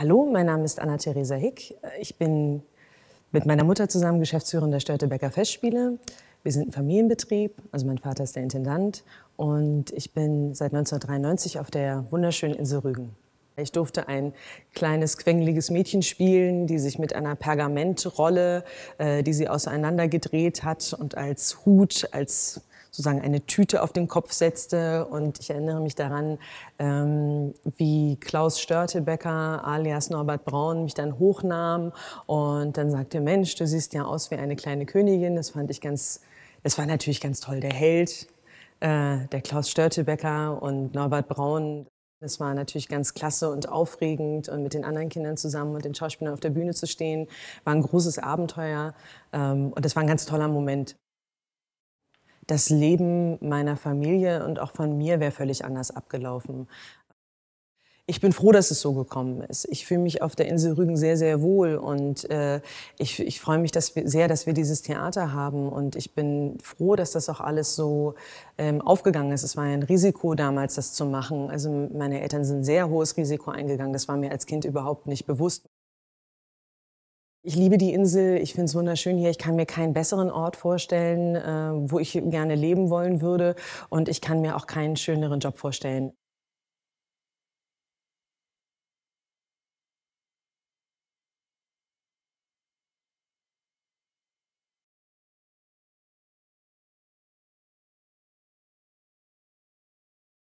Hallo, mein Name ist Anna-Theresa Hick. Ich bin mit meiner Mutter zusammen Geschäftsführerin der Störtebecker Festspiele. Wir sind ein Familienbetrieb, also mein Vater ist der Intendant und ich bin seit 1993 auf der wunderschönen Insel Rügen. Ich durfte ein kleines, quengeliges Mädchen spielen, die sich mit einer Pergamentrolle, äh, die sie auseinandergedreht hat und als Hut, als sozusagen eine Tüte auf den Kopf setzte. Und ich erinnere mich daran, ähm, wie Klaus Störtebecker alias Norbert Braun mich dann hochnahm und dann sagte, Mensch, du siehst ja aus wie eine kleine Königin. Das fand ich ganz, das war natürlich ganz toll. Der Held, äh, der Klaus Störtebecker und Norbert Braun. Das war natürlich ganz klasse und aufregend und mit den anderen Kindern zusammen und den Schauspielern auf der Bühne zu stehen, war ein großes Abenteuer ähm, und das war ein ganz toller Moment das Leben meiner Familie und auch von mir wäre völlig anders abgelaufen. Ich bin froh, dass es so gekommen ist. Ich fühle mich auf der Insel Rügen sehr, sehr wohl und äh, ich, ich freue mich dass wir, sehr, dass wir dieses Theater haben und ich bin froh, dass das auch alles so ähm, aufgegangen ist. Es war ein Risiko damals, das zu machen. Also meine Eltern sind sehr hohes Risiko eingegangen. Das war mir als Kind überhaupt nicht bewusst. Ich liebe die Insel, ich finde es wunderschön hier. Ich kann mir keinen besseren Ort vorstellen, äh, wo ich gerne leben wollen würde. Und ich kann mir auch keinen schöneren Job vorstellen.